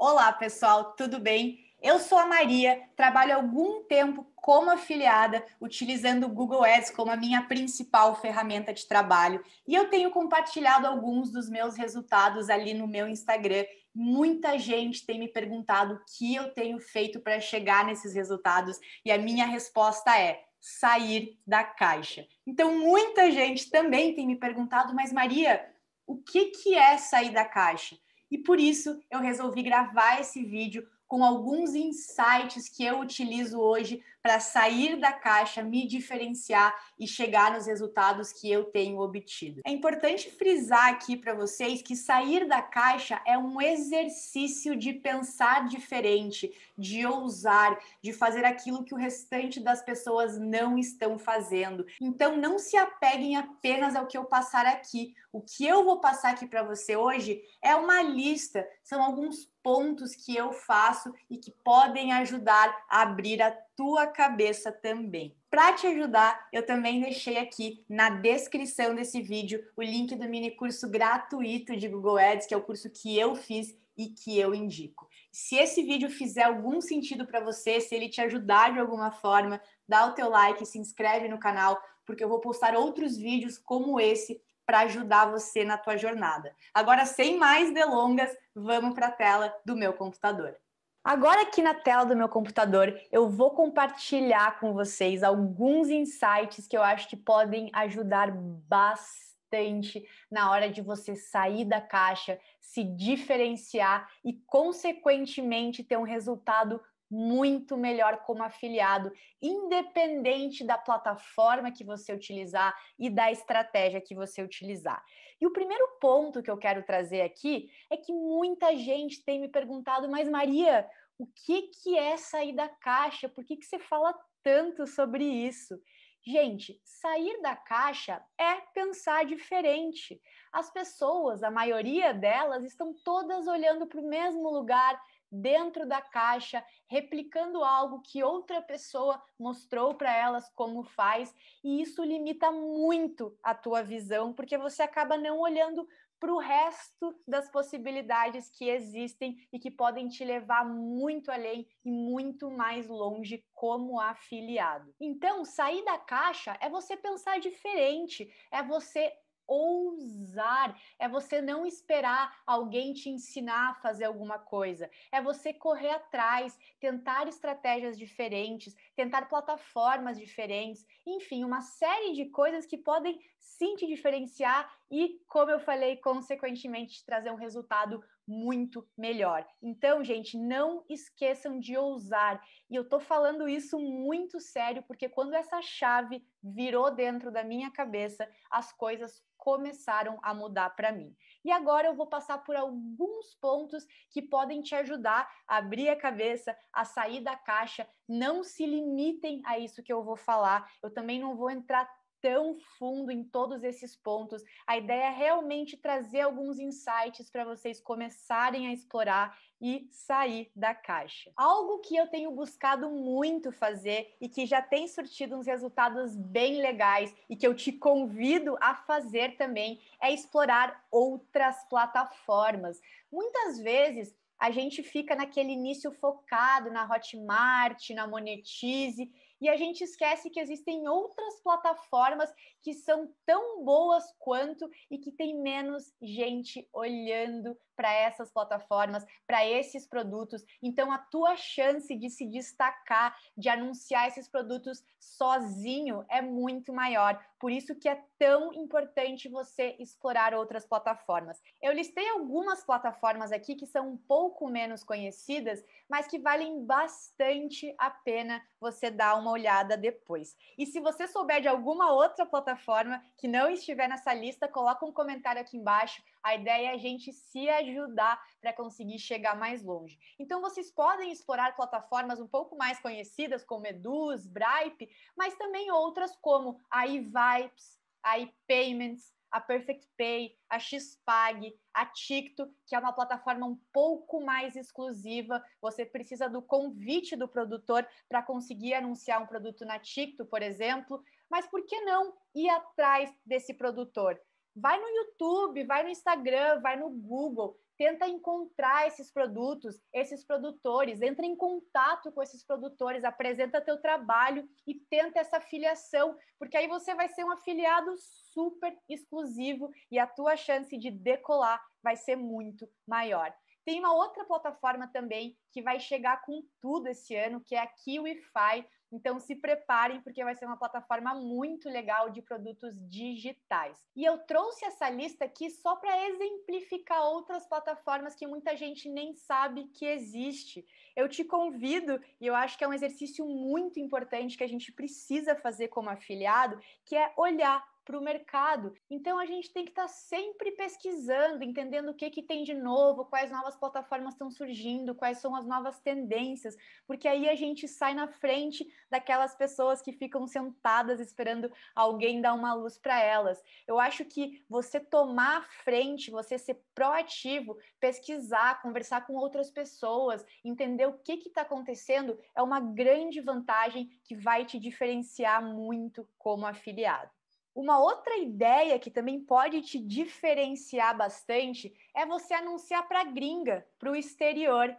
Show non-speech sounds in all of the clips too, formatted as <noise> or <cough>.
Olá, pessoal, tudo bem? Eu sou a Maria, trabalho algum tempo como afiliada, utilizando o Google Ads como a minha principal ferramenta de trabalho, e eu tenho compartilhado alguns dos meus resultados ali no meu Instagram. Muita gente tem me perguntado o que eu tenho feito para chegar nesses resultados, e a minha resposta é: sair da caixa. Então, muita gente também tem me perguntado, mas Maria, o que, que é sair da caixa? e por isso eu resolvi gravar esse vídeo com alguns insights que eu utilizo hoje para sair da caixa, me diferenciar e chegar nos resultados que eu tenho obtido. É importante frisar aqui para vocês que sair da caixa é um exercício de pensar diferente, de ousar, de fazer aquilo que o restante das pessoas não estão fazendo. Então não se apeguem apenas ao que eu passar aqui. O que eu vou passar aqui para você hoje é uma lista, são alguns pontos que eu faço e que podem ajudar a abrir a tua cabeça também. Para te ajudar, eu também deixei aqui na descrição desse vídeo o link do mini curso gratuito de Google Ads, que é o curso que eu fiz e que eu indico. Se esse vídeo fizer algum sentido para você, se ele te ajudar de alguma forma, dá o teu like, se inscreve no canal, porque eu vou postar outros vídeos como esse para ajudar você na tua jornada. Agora, sem mais delongas, vamos para a tela do meu computador. Agora aqui na tela do meu computador, eu vou compartilhar com vocês alguns insights que eu acho que podem ajudar bastante na hora de você sair da caixa, se diferenciar e consequentemente ter um resultado muito melhor como afiliado, independente da plataforma que você utilizar e da estratégia que você utilizar. E o primeiro ponto que eu quero trazer aqui é que muita gente tem me perguntado, mas Maria, o que, que é sair da caixa? Por que, que você fala tanto sobre isso? Gente, sair da caixa é pensar diferente. As pessoas, a maioria delas, estão todas olhando para o mesmo lugar, dentro da caixa, replicando algo que outra pessoa mostrou para elas como faz, e isso limita muito a tua visão, porque você acaba não olhando para o resto das possibilidades que existem e que podem te levar muito além e muito mais longe como afiliado. Então, sair da caixa é você pensar diferente, é você ousar, é você não esperar alguém te ensinar a fazer alguma coisa, é você correr atrás, tentar estratégias diferentes, tentar plataformas diferentes, enfim, uma série de coisas que podem sim te diferenciar e, como eu falei, consequentemente trazer um resultado muito melhor. Então, gente, não esqueçam de ousar. E eu tô falando isso muito sério, porque quando essa chave virou dentro da minha cabeça, as coisas começaram a mudar para mim. E agora eu vou passar por alguns pontos que podem te ajudar a abrir a cabeça, a sair da caixa. Não se limitem a isso que eu vou falar. Eu também não vou entrar tão fundo em todos esses pontos. A ideia é realmente trazer alguns insights para vocês começarem a explorar e sair da caixa. Algo que eu tenho buscado muito fazer e que já tem surtido uns resultados bem legais e que eu te convido a fazer também é explorar outras plataformas. Muitas vezes a gente fica naquele início focado na Hotmart, na Monetize e a gente esquece que existem outras plataformas que são tão boas quanto e que tem menos gente olhando para essas plataformas, para esses produtos. Então, a tua chance de se destacar, de anunciar esses produtos sozinho é muito maior. Por isso que é tão importante você explorar outras plataformas. Eu listei algumas plataformas aqui que são um pouco menos conhecidas, mas que valem bastante a pena você dar uma olhada depois. E se você souber de alguma outra plataforma que não estiver nessa lista, coloca um comentário aqui embaixo a ideia é a gente se ajudar para conseguir chegar mais longe. Então, vocês podem explorar plataformas um pouco mais conhecidas, como Eduz, Bripe, mas também outras como a iVibes, a iPayments, a Perfect Pay, a Xpag, a Ticto, que é uma plataforma um pouco mais exclusiva. Você precisa do convite do produtor para conseguir anunciar um produto na Ticto, por exemplo. Mas por que não ir atrás desse produtor? Vai no YouTube, vai no Instagram, vai no Google, tenta encontrar esses produtos, esses produtores, entra em contato com esses produtores, apresenta teu trabalho e tenta essa filiação, porque aí você vai ser um afiliado super exclusivo e a tua chance de decolar vai ser muito maior. Tem uma outra plataforma também que vai chegar com tudo esse ano, que é a KiwiFi, então se preparem porque vai ser uma plataforma muito legal de produtos digitais. E eu trouxe essa lista aqui só para exemplificar outras plataformas que muita gente nem sabe que existe. Eu te convido e eu acho que é um exercício muito importante que a gente precisa fazer como afiliado, que é olhar para o mercado. Então a gente tem que estar tá sempre pesquisando, entendendo o que, que tem de novo, quais novas plataformas estão surgindo, quais são as novas tendências, porque aí a gente sai na frente daquelas pessoas que ficam sentadas esperando alguém dar uma luz para elas. Eu acho que você tomar a frente, você ser proativo, pesquisar, conversar com outras pessoas, entender o que está acontecendo é uma grande vantagem que vai te diferenciar muito como afiliado. Uma outra ideia que também pode te diferenciar bastante é você anunciar para a gringa, para o exterior.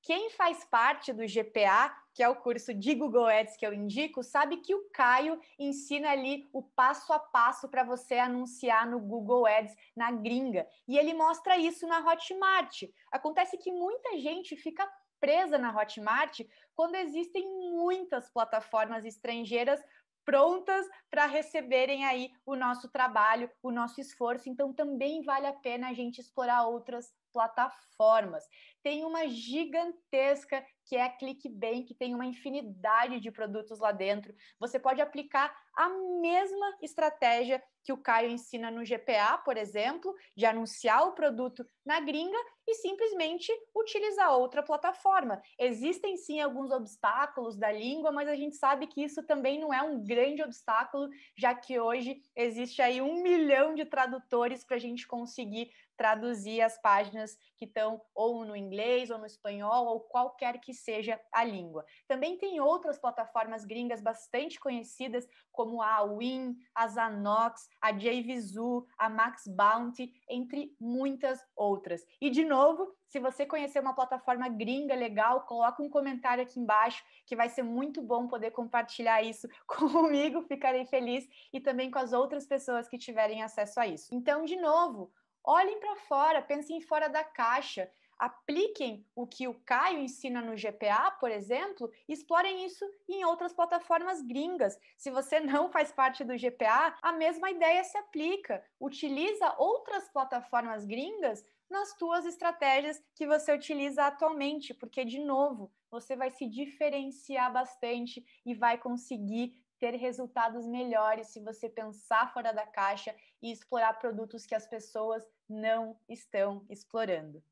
Quem faz parte do GPA, que é o curso de Google Ads que eu indico, sabe que o Caio ensina ali o passo a passo para você anunciar no Google Ads na gringa. E ele mostra isso na Hotmart. Acontece que muita gente fica presa na Hotmart quando existem muitas plataformas estrangeiras prontas para receberem aí o nosso trabalho, o nosso esforço. Então também vale a pena a gente explorar outras plataformas. Tem uma gigantesca que é a ClickBank, que tem uma infinidade de produtos lá dentro. Você pode aplicar a mesma estratégia que o Caio ensina no GPA, por exemplo, de anunciar o produto na gringa e simplesmente utilizar outra plataforma. Existem sim alguns obstáculos da língua, mas a gente sabe que isso também não é um grande obstáculo, já que hoje existe aí um milhão de tradutores para a gente conseguir traduzir as páginas que estão ou no inglês ou no espanhol ou qualquer que seja a língua. Também tem outras plataformas gringas bastante conhecidas como a Win, a Zanox, a JVZoo, a Max Bounty, entre muitas outras. E de novo, se você conhecer uma plataforma gringa legal, coloca um comentário aqui embaixo, que vai ser muito bom poder compartilhar isso <laughs> comigo, ficarei feliz e também com as outras pessoas que tiverem acesso a isso. Então, de novo, olhem para fora, pensem fora da caixa, apliquem o que o Caio ensina no GPA, por exemplo, e explorem isso em outras plataformas gringas. Se você <laughs> não faz parte do GPA, a mesma ideia se aplica. Utiliza outras plataformas gringas nas tuas estratégias que você utiliza atualmente, porque de novo, você vai se diferenciar bastante e vai conseguir ter resultados melhores se você pensar fora da caixa e explorar produtos que as pessoas não estão explorando.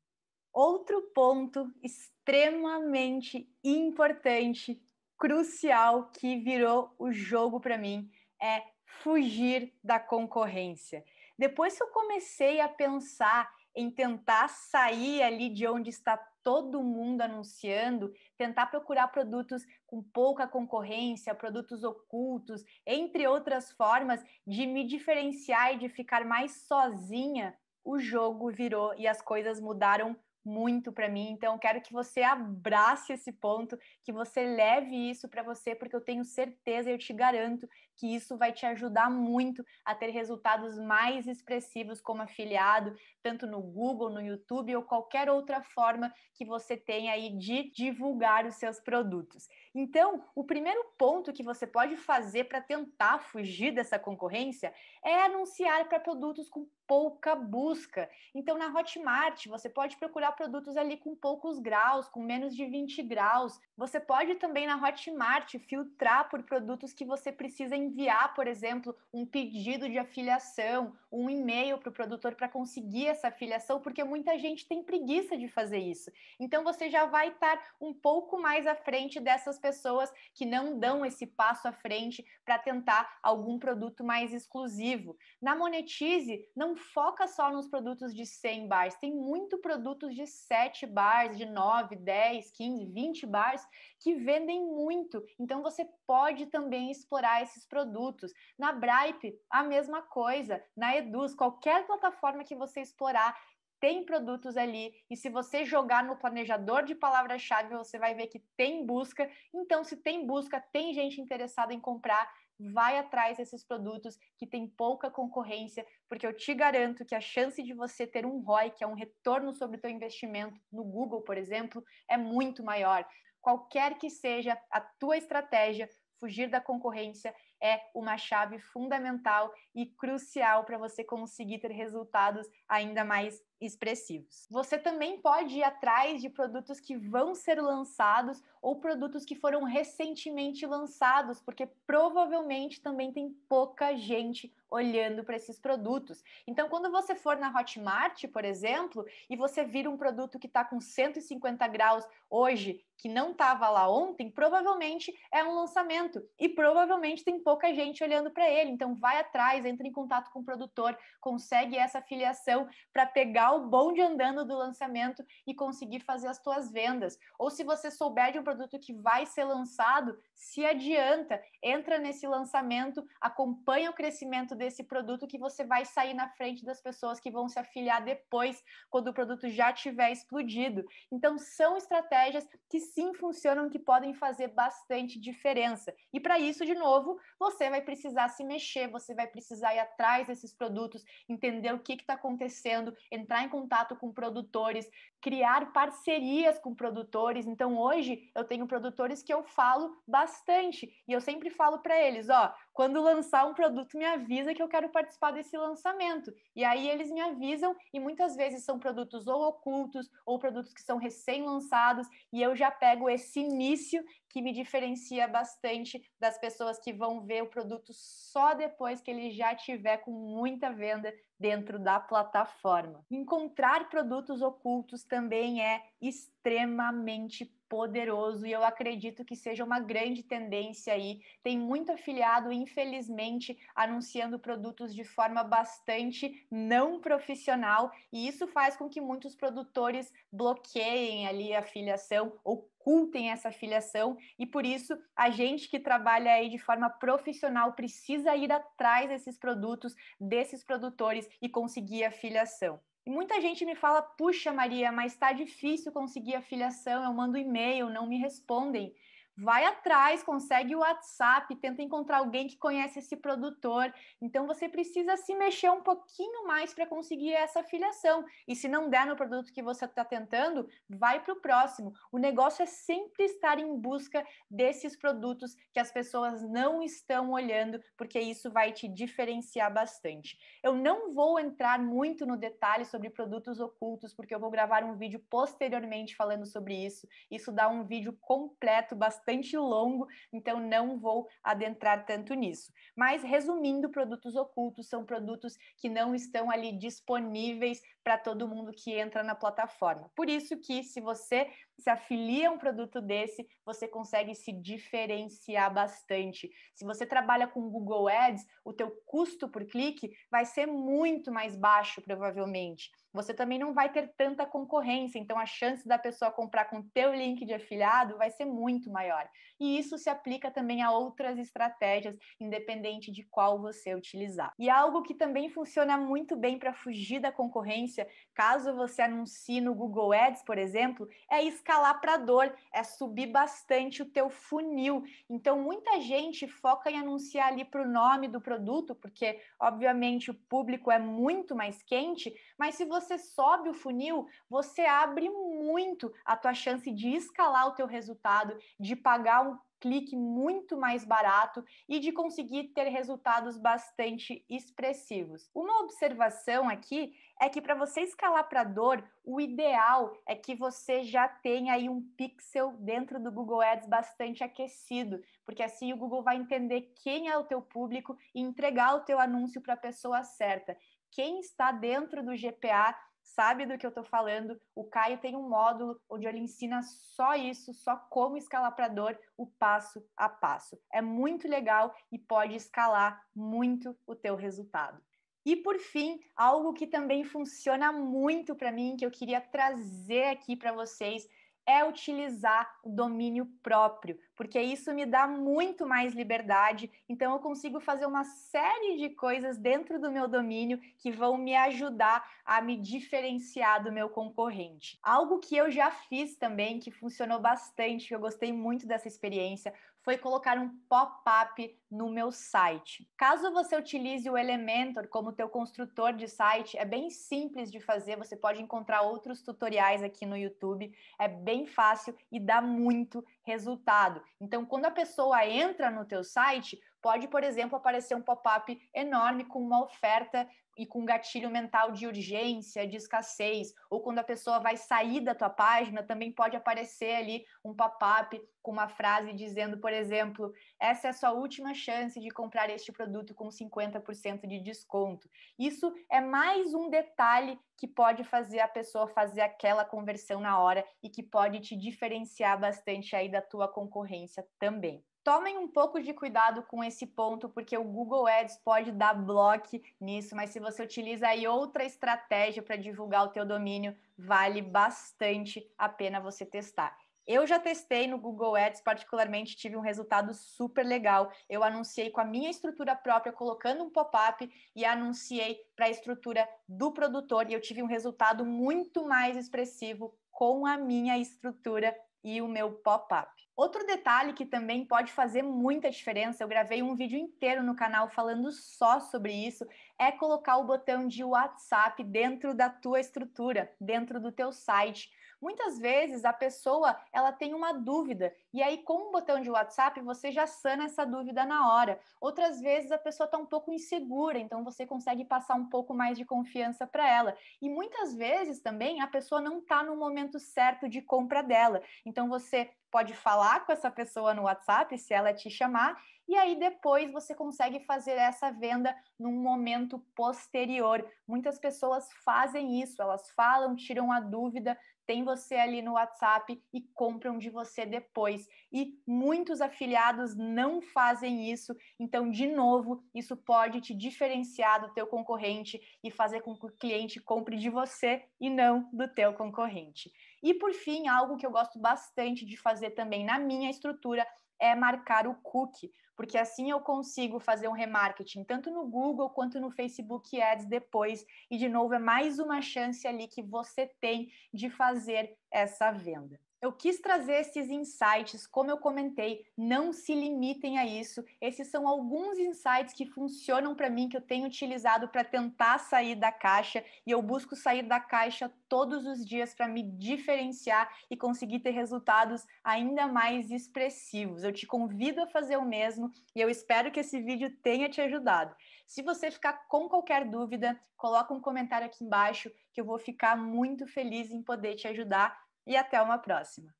Outro ponto extremamente importante, crucial, que virou o jogo para mim é fugir da concorrência. Depois que eu comecei a pensar em tentar sair ali de onde está todo mundo anunciando, tentar procurar produtos com pouca concorrência, produtos ocultos, entre outras formas de me diferenciar e de ficar mais sozinha, o jogo virou e as coisas mudaram muito para mim. Então, quero que você abrace esse ponto, que você leve isso para você, porque eu tenho certeza, e eu te garanto que isso vai te ajudar muito a ter resultados mais expressivos como afiliado, tanto no Google, no YouTube ou qualquer outra forma que você tenha aí de divulgar os seus produtos. Então, o primeiro ponto que você pode fazer para tentar fugir dessa concorrência é anunciar para produtos com pouca busca. Então, na Hotmart, você pode procurar produtos ali com poucos graus, com menos de 20 graus. Você pode também na Hotmart filtrar por produtos que você precisa em enviar, por exemplo, um pedido de afiliação, um e-mail para o produtor para conseguir essa afiliação, porque muita gente tem preguiça de fazer isso. Então você já vai estar um pouco mais à frente dessas pessoas que não dão esse passo à frente para tentar algum produto mais exclusivo. Na Monetize, não foca só nos produtos de 100 bars, tem muito produtos de 7 bars, de 9, 10, 15, 20 bars que vendem muito. Então você pode também explorar esses produtos. Na Bripe, a mesma coisa. Na Eduz, qualquer plataforma que você explorar, tem produtos ali. E se você jogar no planejador de palavra-chave, você vai ver que tem busca. Então, se tem busca, tem gente interessada em comprar, vai atrás desses produtos que tem pouca concorrência, porque eu te garanto que a chance de você ter um ROI, que é um retorno sobre o teu investimento no Google, por exemplo, é muito maior. Qualquer que seja a tua estratégia, fugir da concorrência é uma chave fundamental e crucial para você conseguir ter resultados ainda mais expressivos. Você também pode ir atrás de produtos que vão ser lançados ou produtos que foram recentemente lançados, porque provavelmente também tem pouca gente olhando para esses produtos. Então, quando você for na Hotmart, por exemplo, e você vira um produto que está com 150 graus hoje, que não estava lá ontem, provavelmente é um lançamento e provavelmente tem pouca gente olhando para ele. Então, vai atrás, entra em contato com o produtor, consegue essa filiação para pegar o o bonde andando do lançamento e conseguir fazer as tuas vendas. Ou se você souber de um produto que vai ser lançado, se adianta, entra nesse lançamento, acompanha o crescimento desse produto que você vai sair na frente das pessoas que vão se afiliar depois, quando o produto já tiver explodido. Então são estratégias que sim funcionam, que podem fazer bastante diferença. E para isso, de novo, você vai precisar se mexer, você vai precisar ir atrás desses produtos, entender o que está acontecendo, entrar em contato com produtores, criar parcerias com produtores. Então hoje eu tenho produtores que eu falo bastante bastante. E eu sempre falo para eles, ó, quando lançar um produto, me avisa que eu quero participar desse lançamento. E aí eles me avisam, e muitas vezes são produtos ou ocultos, ou produtos que são recém-lançados, e eu já pego esse início que me diferencia bastante das pessoas que vão ver o produto só depois que ele já tiver com muita venda dentro da plataforma. Encontrar produtos ocultos também é extremamente poderoso e eu acredito que seja uma grande tendência aí. Tem muito afiliado, infelizmente, anunciando produtos de forma bastante não profissional, e isso faz com que muitos produtores bloqueiem ali a filiação ou ocultem essa filiação e por isso a gente que trabalha aí de forma profissional precisa ir atrás desses produtos, desses produtores e conseguir a filiação. E muita gente me fala: "Puxa, Maria, mas está difícil conseguir a filiação, eu mando e-mail, não me respondem" vai atrás, consegue o WhatsApp, tenta encontrar alguém que conhece esse produtor. Então você precisa se mexer um pouquinho mais para conseguir essa filiação. E se não der no produto que você está tentando, vai para o próximo. O negócio é sempre estar em busca desses produtos que as pessoas não estão olhando, porque isso vai te diferenciar bastante. Eu não vou entrar muito no detalhe sobre produtos ocultos, porque eu vou gravar um vídeo posteriormente falando sobre isso. Isso dá um vídeo completo, bastante bastante longo, então não vou adentrar tanto nisso. Mas resumindo, produtos ocultos são produtos que não estão ali disponíveis para todo mundo que entra na plataforma. Por isso que se você se afilia a um produto desse, você consegue se diferenciar bastante. Se você trabalha com Google Ads, o teu custo por clique vai ser muito mais baixo, provavelmente. Você também não vai ter tanta concorrência, então a chance da pessoa comprar com teu link de afiliado vai ser muito maior. E isso se aplica também a outras estratégias, independente de qual você utilizar. E algo que também funciona muito bem para fugir da concorrência, caso você anuncie no Google Ads, por exemplo, é escalar escalar para dor, é subir bastante o teu funil. Então, muita gente foca em anunciar ali para o nome do produto, porque, obviamente, o público é muito mais quente, mas se você sobe o funil, você abre muito a tua chance de escalar o teu resultado, de pagar um clique muito mais barato e de conseguir ter resultados bastante expressivos. Uma observação aqui é que para você escalar para dor, o ideal é que você já tenha aí um pixel dentro do Google Ads bastante aquecido, porque assim o Google vai entender quem é o teu público e entregar o teu anúncio para a pessoa certa. Quem está dentro do GPA sabe do que eu estou falando. O Caio tem um módulo onde ele ensina só isso, só como escalar para dor, o passo a passo. É muito legal e pode escalar muito o teu resultado. E por fim, algo que também funciona muito para mim, que eu queria trazer aqui para vocês, é utilizar o domínio próprio, porque isso me dá muito mais liberdade. Então, eu consigo fazer uma série de coisas dentro do meu domínio que vão me ajudar a me diferenciar do meu concorrente. Algo que eu já fiz também, que funcionou bastante, que eu gostei muito dessa experiência, foi colocar um pop-up no meu site. Caso você utilize o Elementor como teu construtor de site, é bem simples de fazer, você pode encontrar outros tutoriais aqui no YouTube, é bem fácil e dá muito resultado. Então, quando a pessoa entra no teu site, pode, por exemplo, aparecer um pop-up enorme com uma oferta e com gatilho mental de urgência, de escassez, ou quando a pessoa vai sair da tua página, também pode aparecer ali um pop-up com uma frase dizendo, por exemplo, essa é a sua última chance de comprar este produto com 50% de desconto. Isso é mais um detalhe que pode fazer a pessoa fazer aquela conversão na hora e que pode te diferenciar bastante aí da tua concorrência também. Tomem um pouco de cuidado com esse ponto, porque o Google Ads pode dar bloco nisso, mas se você utiliza aí outra estratégia para divulgar o teu domínio, vale bastante a pena você testar. Eu já testei no Google Ads, particularmente tive um resultado super legal. Eu anunciei com a minha estrutura própria, colocando um pop-up e anunciei para a estrutura do produtor e eu tive um resultado muito mais expressivo com a minha estrutura e o meu pop-up. Outro detalhe que também pode fazer muita diferença, eu gravei um vídeo inteiro no canal falando só sobre isso, é colocar o botão de WhatsApp dentro da tua estrutura, dentro do teu site Muitas vezes a pessoa ela tem uma dúvida e aí com um botão de WhatsApp você já sana essa dúvida na hora. Outras vezes a pessoa está um pouco insegura, então você consegue passar um pouco mais de confiança para ela. E muitas vezes também a pessoa não está no momento certo de compra dela, então você pode falar com essa pessoa no WhatsApp se ela te chamar e aí depois você consegue fazer essa venda num momento posterior. Muitas pessoas fazem isso, elas falam, tiram a dúvida, tem você ali no WhatsApp e compram de você depois. E muitos afiliados não fazem isso, então de novo, isso pode te diferenciar do teu concorrente e fazer com que o cliente compre de você e não do teu concorrente. E por fim, algo que eu gosto bastante de fazer também na minha estrutura é marcar o cookie, porque assim eu consigo fazer um remarketing tanto no Google quanto no Facebook Ads depois. E de novo, é mais uma chance ali que você tem de fazer essa venda. Eu quis trazer esses insights, como eu comentei, não se limitem a isso. Esses são alguns insights que funcionam para mim, que eu tenho utilizado para tentar sair da caixa, e eu busco sair da caixa todos os dias para me diferenciar e conseguir ter resultados ainda mais expressivos. Eu te convido a fazer o mesmo e eu espero que esse vídeo tenha te ajudado. Se você ficar com qualquer dúvida, coloca um comentário aqui embaixo que eu vou ficar muito feliz em poder te ajudar e até uma próxima!